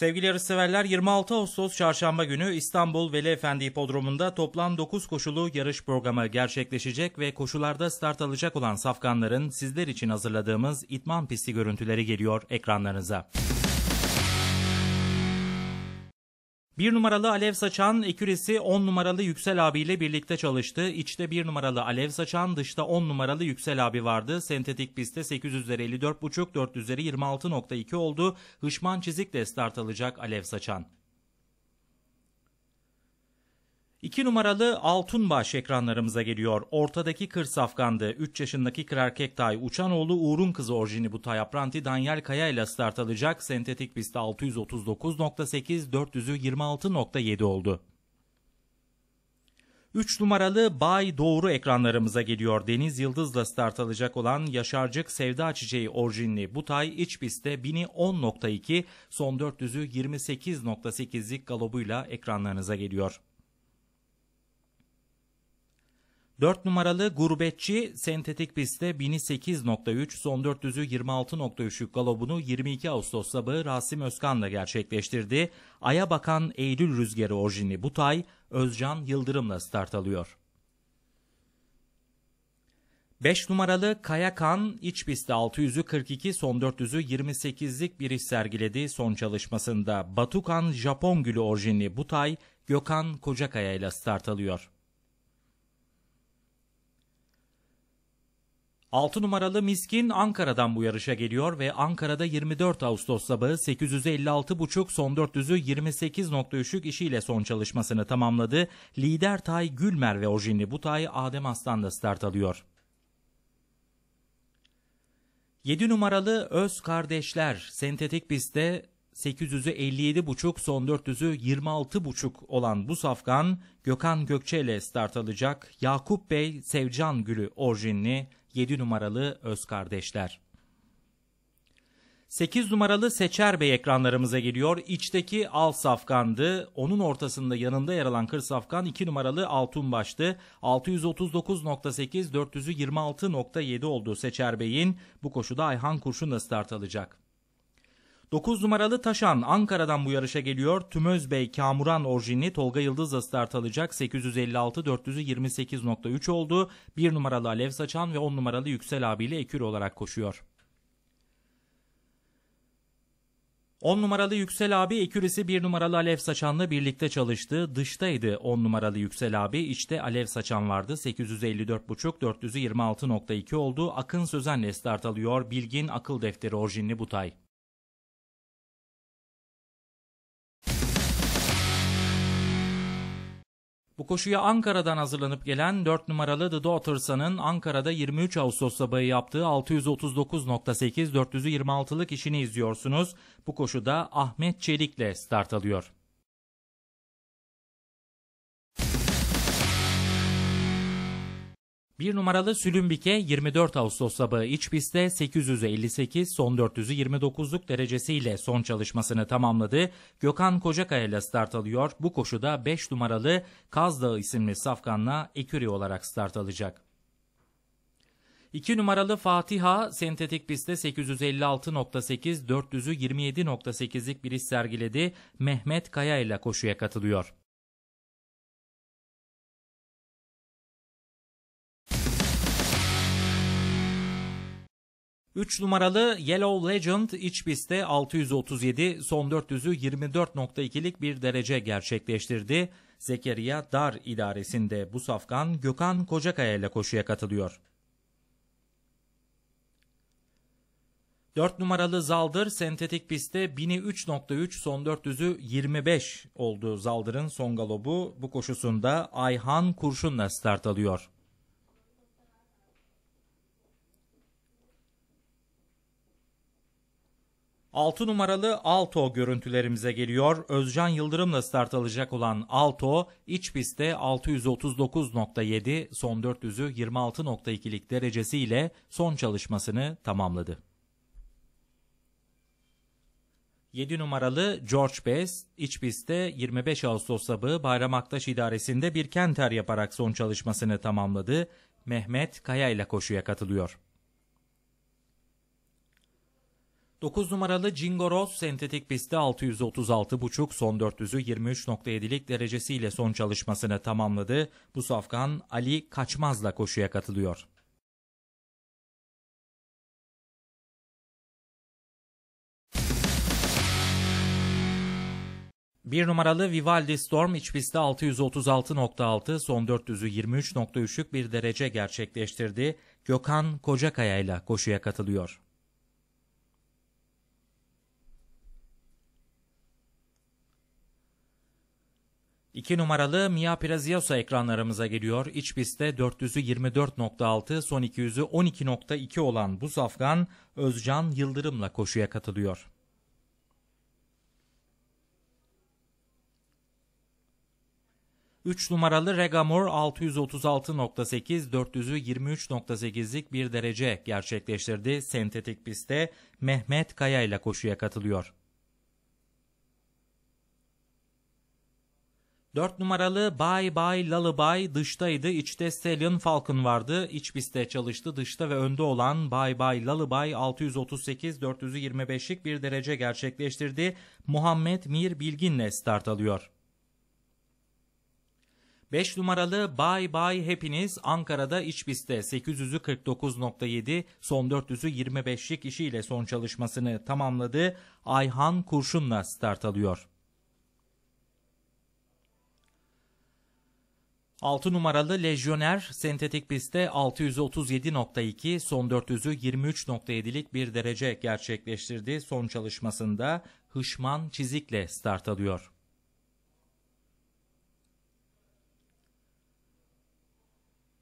Sevgili yarışseverler 26 Ağustos çarşamba günü İstanbul Veli Efendi Hipodromu'nda toplam 9 koşulu yarış programı gerçekleşecek ve koşularda start alacak olan safkanların sizler için hazırladığımız itman pisti görüntüleri geliyor ekranlarınıza. Bir numaralı Alev Saçan ekürisi 10 numaralı Yüksel abiyle birlikte çalıştı. İçte bir numaralı Alev Saçan, dışta 10 numaralı Yüksel abi vardı. Sentetik pistte 8 üzeri 54.5, 4 üzeri 26.2 oldu. Hışman Çizik de start alacak Alev Saçan. İki numaralı Altunbaş ekranlarımıza geliyor. Ortadaki kır safkandı. 3 yaşındaki kır erkek Uçanoğlu Uğur'un kızı orijini bu Tayapranti apranti Daniel Kaya ile start alacak. Sentetik pistte 639.8, 400'ü oldu. 3 numaralı Bay Doğru ekranlarımıza geliyor. Deniz Yıldız'la start alacak olan Yaşarcık Sevda Çiçeği orijinli bu tay iç pistte 1010.2 son 400'ü 28.8'lik galobuyla ekranlarınıza geliyor. 4 numaralı Gurbetçi sentetik pistte 1008.3 son 400'ü 26.3'lük galobunu 22 Ağustos sabahı Rasim Özkan'la gerçekleştirdi. Ay'a bakan Eylül Rüzgarı orijini Butay, Özcan Yıldırım'la start alıyor. 5 numaralı Kayakan iç pistte 600'ü 42 son 400'ü 28'lik bir iş sergiledi son çalışmasında. Batukan Japon gülü orijinli Butay, Gökhan Kocakaya ile start alıyor. 6 numaralı Miskin Ankara'dan bu yarışa geliyor ve Ankara'da 24 Ağustos sabahı 856.5 son 400'ü 28.3'lük işiyle son çalışmasını tamamladı. Lider Tay Gülmer ve bu Tay Adem Aslan'la start alıyor. 7 numaralı Öz Kardeşler sentetik pistte 857.5 son 400'ü 26.5 olan bu safkan Gökhan Gökçe ile start alacak. Yakup Bey Sevcan Gülü orijinli 7 numaralı öz kardeşler. 8 numaralı Seçer Bey ekranlarımıza geliyor. İçteki Al Safkan'dı. Onun ortasında yanında yer alan Kır Safkan 2 numaralı Altunbaş'tı. 639.8 426.7 oldu Seçer Bey'in. Bu koşuda Ayhan Kurşun'la start alacak. 9 numaralı Taşan Ankara'dan bu yarışa geliyor. Tümöz Bey Kamuran orijini Tolga Yıldız'la start alacak. 856 428.3 oldu. 1 numaralı Alev Saçan ve 10 numaralı Yüksel Abi ile ekür olarak koşuyor. 10 numaralı Yüksel abi ekürisi 1 numaralı Alev Saçan'la birlikte çalıştı. Dıştaydı 10 numaralı Yüksel abi, içte Alev Saçan vardı. 854.5 426.2 oldu. Akın Sözen'le start alıyor. Bilgin Akıl Defteri orijinli Butay. Bu koşuya Ankara'dan hazırlanıp gelen 4 numaralı The Daughters'ın Ankara'da 23 Ağustos sabahı yaptığı 639.8 426'lık işini izliyorsunuz. Bu koşuda Ahmet Çelik'le start alıyor. 1 numaralı Sülümbike 24 Ağustos sabahı iç pistte 858 son 429'luk derecesiyle son çalışmasını tamamladı. Gökhan Kocakaya ile start alıyor. Bu koşuda 5 numaralı Kazdağı isimli Safkan'la Eküri olarak start alacak. 2 numaralı Fatiha sentetik pistte 856.8 427.8'lik bir iş sergiledi. Mehmet Kaya ile koşuya katılıyor. 3 numaralı Yellow Legend iç pistte 637, son 400'ü 24.2'lik bir derece gerçekleştirdi. Zekeriya Dar idaresinde bu safkan Gökhan Kocakaya ile koşuya katılıyor. 4 numaralı Zaldır sentetik pistte 1003.3 son 400'ü 25 oldu Zaldır'ın son galobu. Bu koşusunda Ayhan Kurşun'la start alıyor. 6 numaralı Alto görüntülerimize geliyor. Özcan Yıldırım'la start alacak olan Alto iç pistte 639.7 son 400'ü 26.2'lik derecesiyle son çalışmasını tamamladı. 7 numaralı George Best, iç pistte 25 Ağustos sabahı Bayram Aktaş idaresinde bir kenter yaparak son çalışmasını tamamladı. Mehmet Kaya ile koşuya katılıyor. 9 numaralı Jingo sentetik pisti 636,5 son 400'ü 23.7'lik derecesiyle son çalışmasını tamamladı. Bu safkan Ali Kaçmaz'la koşuya katılıyor. Bir numaralı Vivaldi Storm iç pistte 636.6 son 400'ü 23.3'lük bir derece gerçekleştirdi. Gökhan Kocakaya ile koşuya katılıyor. 2 numaralı Mia Piraziosa ekranlarımıza geliyor. İç pistte 400'ü 24.6, son 200'ü 12.2 olan bu safkan Özcan Yıldırım'la koşuya katılıyor. Üç numaralı Regamor 636.8, 400'ü 23.8'lik bir derece gerçekleştirdi. Sentetik pistte Mehmet Kaya ile koşuya katılıyor. 4 numaralı Bye Bye Lullaby dıştaydı. İçte Stallion Falcon vardı. İç pistte çalıştı. Dışta ve önde olan Bye Bye Lullaby 638-425'lik bir derece gerçekleştirdi. Muhammed Mir Bilgin'le start alıyor. 5 numaralı Bye Bye Hepiniz Ankara'da iç pistte 849.7 son 400'ü 25'lik işiyle son çalışmasını tamamladı. Ayhan Kurşun'la start alıyor. 6 numaralı Lejyoner sentetik pistte 637.2, son 400'ü 23.7'lik bir derece gerçekleştirdi. Son çalışmasında Hışman Çizik'le start alıyor.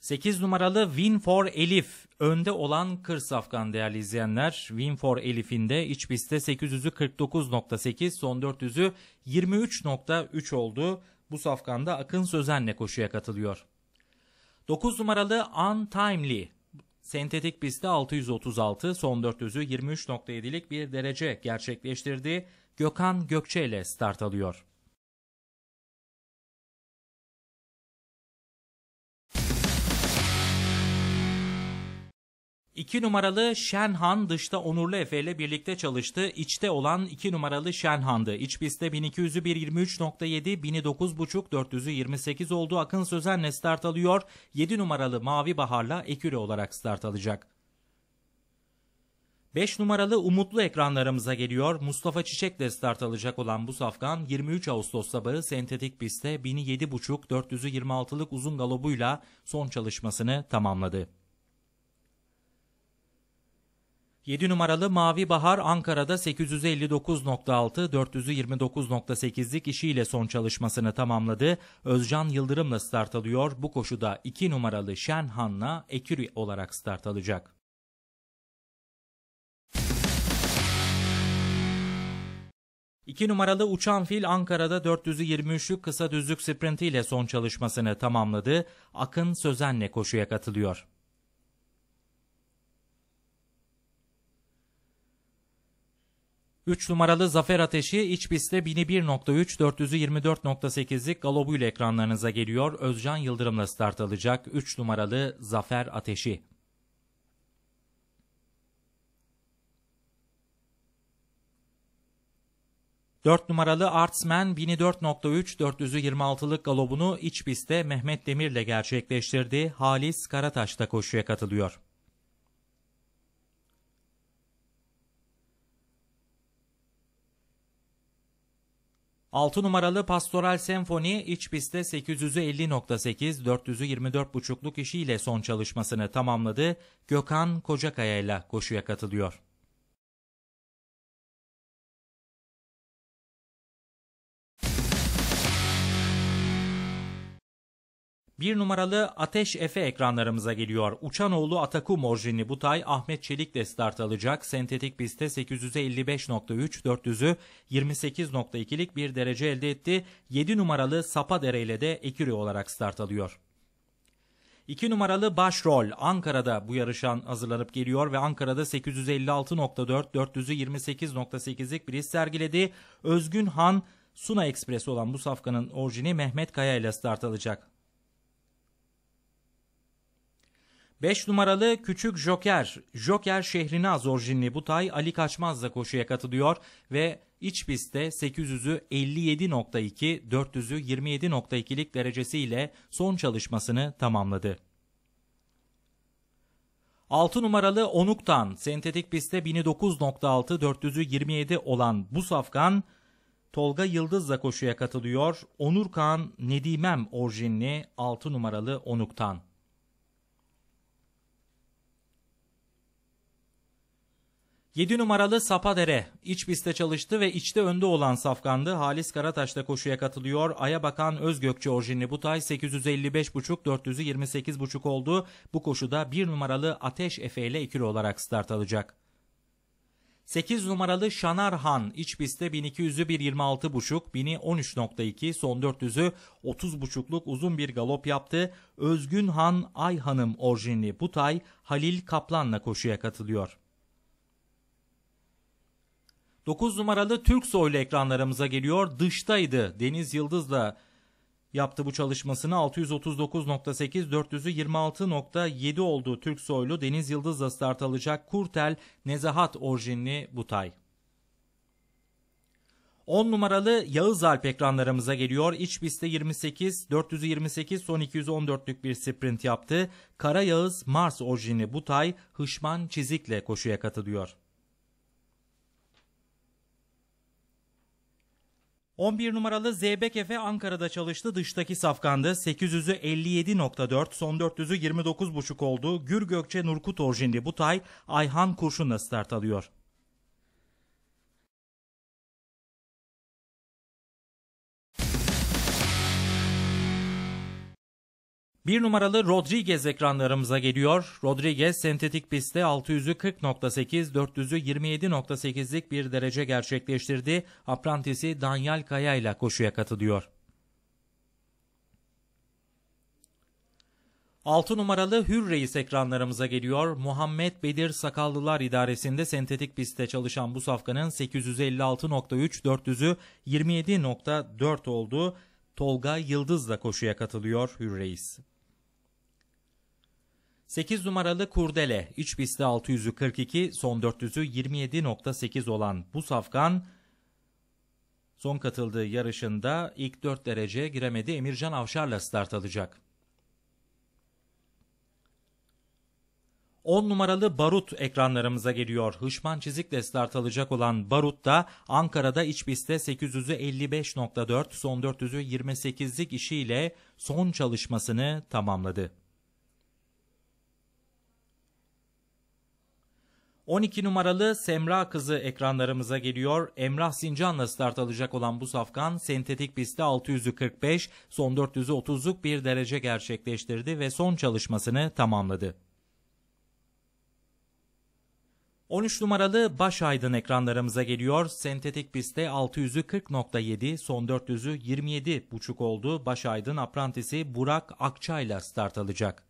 Sekiz numaralı Win for Elif önde olan kır safkan değerli izleyenler. Win for Elif'in de iç pistte 849.8, son 400'ü 23.3 oldu. Bu safkanda Akın Sözen'le koşuya katılıyor. 9 numaralı Untimely sentetik pistte 636 son 400'ü 23.7'lik bir derece gerçekleştirdi. Gökhan Gökçe ile start alıyor. 2 numaralı Şenhan dışta Onurlu Efe ile birlikte çalıştı. İçte olan 2 numaralı Şenhan'dı. İç pistte 1200'ü 1.23.7, 1009.5, 400'ü oldu. Akın Sözen'le start alıyor. 7 numaralı Mavi Bahar'la eküre olarak start alacak. 5 numaralı umutlu ekranlarımıza geliyor. Mustafa Çiçek'le start alacak olan bu safkan 23 Ağustos sabahı sentetik pistte 1007.5 426'lık uzun galobuyla son çalışmasını tamamladı. 7 numaralı Mavi Bahar Ankara'da 859.6, 429.8'lik işiyle son çalışmasını tamamladı. Özcan Yıldırım'la start alıyor. Bu koşuda 2 numaralı Hanla Eküri olarak start alacak. İki numaralı Uçan Fil Ankara'da 423'lük kısa düzlük sprintiyle son çalışmasını tamamladı. Akın Sözen'le koşuya katılıyor. 3 numaralı Zafer Ateşi iç pistte 1001.3 424.8'lik galobuyla ekranlarınıza geliyor. Özcan Yıldırım'la start alacak 3 numaralı Zafer Ateşi. Dört numaralı Artsman 1004.3 426'lık galobunu iç pistte Mehmet Demir'le gerçekleştirdi. Halis Karataşta koşuya katılıyor. 6 numaralı Pastoral Senfoni iç pistte 850.8 424.5'luk işiyle son çalışmasını tamamladı. Gökhan Kocakaya ile koşuya katılıyor. Bir numaralı Ateş Efe ekranlarımıza geliyor. Uçanoğlu Atakum orijinli bu tay Ahmet Çelik'le start alacak. Sentetik pistte 800'e 55.3, 400'ü 28.2'lik bir derece elde etti. 7 numaralı Sapadere ile de ekürü olarak start alıyor. 2 numaralı başrol Ankara'da bu yarışan hazırlanıp geliyor ve Ankara'da 856.4, 400'ü 28.8'lik bir his sergiledi. Özgün Han Suna Ekspresi olan bu safkanın orijini Mehmet Kaya ile start alacak. 5 numaralı Küçük Joker, Joker Şehrinaz orijinli bu tay Ali Kaçmaz'la koşuya katılıyor ve iç pistte 800'ü 57.2, 400'ü 27.2'lik derecesiyle son çalışmasını tamamladı. 6 numaralı Onuktan, sentetik pistte 1009.6, 400'ü 27 olan bu safkan, Tolga Yıldız'la koşuya katılıyor. Onurkan Nedimem orijinli 6 numaralı Onuktan. 7 numaralı Sapadere iç pistte çalıştı ve içte önde olan safkandı. Halis Karataş da koşuya katılıyor. Aya Bakan Özgökçe orijinli bu tay 855.5 400'ü oldu. Bu koşuda 1 numaralı Ateş Efe ile ikili olarak start alacak. 8 numaralı Şanar Han iç pistte 1200'ü 1.26.5, 1000'i son 400'ü 30.5'luk uzun bir galop yaptı. Özgün Han Ay Hanım orijinli Butay Halil Kaplan'la koşuya katılıyor. 9 numaralı Türk soylu ekranlarımıza geliyor. Dıştaydı. Deniz Yıldız'la yaptı bu çalışmasını. 639.8, 400'ü oldu Türk soylu. Deniz Yıldız'la start alacak Kurtel Nezahat orijinli Butay. 10 numaralı Yağız Alp ekranlarımıza geliyor. İç pistte 28, 428 son 214'lük bir sprint yaptı. Kara Yağız Mars orijini Butay, Hışman Çizik'le koşuya katılıyor. 11 numaralı Zeybek Efe Ankara'da çalıştı. Dıştaki safkandı. 800'ü 57.4, son 400'ü 29.5 oldu. Gür Gökçe Nurkut Orjindi, Butay, Ayhan Kurşun'la start alıyor. Bir numaralı Rodriguez ekranlarımıza geliyor. Rodriguez sentetik pistte 600'ü 40.8, 400'ü 27.8'lik bir derece gerçekleştirdi. Aprantisi Danyal Kaya ile koşuya katılıyor. 6 numaralı Hür Reis ekranlarımıza geliyor. Muhammed Bedir Sakallılar İdaresi'nde sentetik pistte çalışan bu safkanın 856.3, 400'ü 27.4 oldu. Tolga Yıldız da koşuya katılıyor Hür Reis. 8 numaralı Kurdele 3 pistte 600'ü son 400'ü 27.8 olan bu safkan son katıldığı yarışında ilk 4 derece giremedi Emircan Avşar'la start alacak. 10 numaralı Barut ekranlarımıza geliyor. Hışman Çizik'le start alacak olan Barut da Ankara'da iç pistte 800'ü son 400'ü 28'lik işiyle son çalışmasını tamamladı. 12 numaralı Semra kızı ekranlarımıza geliyor. Emrah Sincan'la start alacak olan bu safkan sentetik pistte 645, son 400'ü bir derece gerçekleştirdi ve son çalışmasını tamamladı. 13 numaralı Baş Aydın ekranlarımıza geliyor. Sentetik pistte 640.7, son 400'ü 27.5 oldu. Baş Aydın aprantisi Burak Akçay'la start alacak.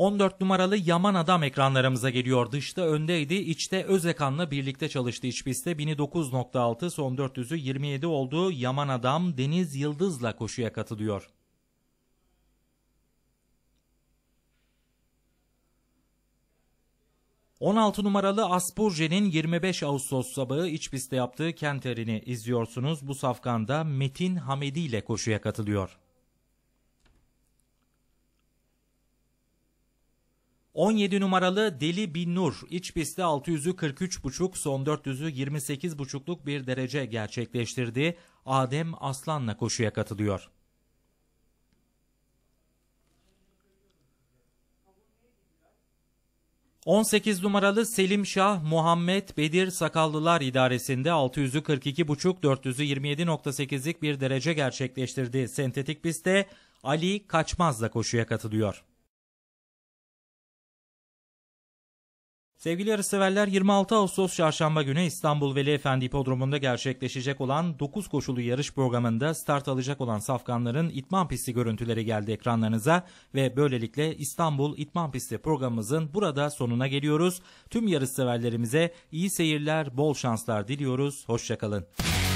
14 numaralı Yaman Adam ekranlarımıza geliyor. Dışta öndeydi. içte Özekan'la birlikte çalıştı iç pistte. 1009.6 son 400'ü 27 oldu. Yaman Adam Deniz Yıldız'la koşuya katılıyor. On altı numaralı Asburje'nin 25 Ağustos sabahı iç pistte yaptığı kenterini izliyorsunuz. Bu safkanda Metin Hamedi ile koşuya katılıyor. 17 numaralı Deli Bin Nur iç pistte 600'ü 43,5 son 400'ü 28,5'luk bir derece gerçekleştirdi. Adem Aslan'la koşuya katılıyor. ...18 numaralı Selim Şah Muhammed Bedir Sakallılar idaresinde 600'ü 42,5 400'ü 27.8'lik bir derece gerçekleştirdi. Sentetik pistte Ali Kaçmaz'la koşuya katılıyor. Sevgili yarışseverler 26 Ağustos çarşamba günü İstanbul Veli Efendi Hipodromu'nda gerçekleşecek olan 9 koşulu yarış programında start alacak olan safkanların itman pisti görüntüleri geldi ekranlarınıza ve böylelikle İstanbul İtman Pisti programımızın burada sonuna geliyoruz. Tüm yarışseverlerimize iyi seyirler, bol şanslar diliyoruz. Hoşçakalın.